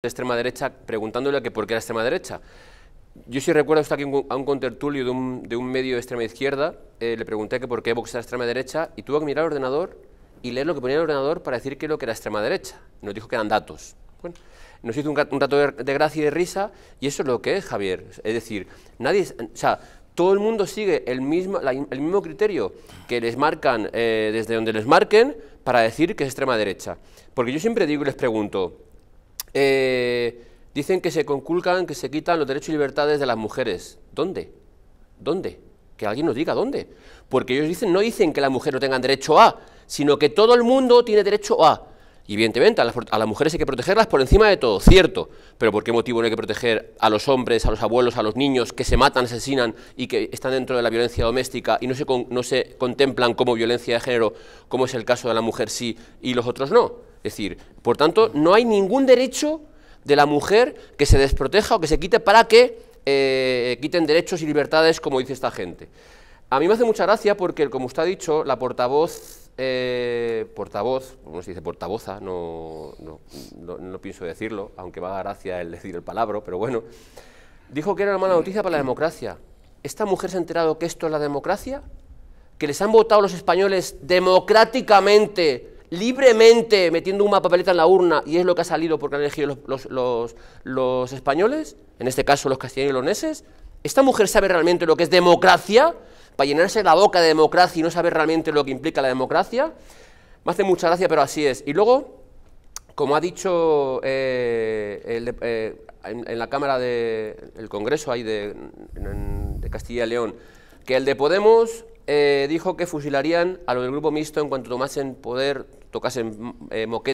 de extrema derecha preguntándole que por qué era extrema derecha. Yo sí recuerdo hasta aquí a un contertulio de un, medio de extrema izquierda, eh, le pregunté que por qué Vox era extrema derecha y tuvo que mirar el ordenador y leer lo que ponía el ordenador para decir que lo que era extrema derecha. Nos dijo que eran datos. nos hizo un, dato de, gracia y de risa y eso es lo que es, Javier. Es decir, nadie, o sea, todo el mundo sigue el mismo, el mismo criterio que les marcan eh, desde donde les marquen para decir que es extrema derecha. Porque yo siempre digo y les pregunto, eh, dicen que se conculcan, que se quitan los derechos y libertades de las mujeres. ¿Dónde? ¿Dónde? Que alguien nos diga dónde. Porque ellos dicen, no dicen que las mujeres no tengan derecho a, sino que todo el mundo tiene derecho a. Y evidentemente, a las, mujeres hay que protegerlas por encima de todo, cierto. Pero ¿por qué motivo no hay que proteger a los hombres, a los abuelos, a los niños que se matan, asesinan y que están dentro de la violencia doméstica y no se, no se contemplan como violencia de género, como es el caso de la mujer sí y los otros no? Es decir, por tanto, no hay ningún derecho de la mujer que se desproteja o que se quite para que eh, quiten derechos y libertades, como dice esta gente. A mí me hace mucha gracia porque, como usted ha dicho, la portavoz, eh, portavoz, como se dice portavoza, no, no, pienso decirlo, aunque va a gracia el decir el palabra, pero bueno, dijo que era una mala noticia para la democracia. ¿Esta mujer se ha enterado que esto es la democracia? ¿Que les han votado los españoles democráticamente libremente metiendo una papeleta en la urna y es lo que ha salido porque han elegido los, los, los, españoles, en este caso los castellanos y leoneses? ¿Esta mujer sabe realmente lo que es democracia? Para llenarse la boca de democracia y no saber realmente lo que implica la democracia. Me hace mucha gracia, pero así es. Y luego, como ha dicho eh, eh, en, la Cámara del de, Congreso ahí de, Castilla y León, que el de Podemos eh, dijo que fusilarían a los del grupo mixto en cuanto tomasen poder ...tocas en eh, moquete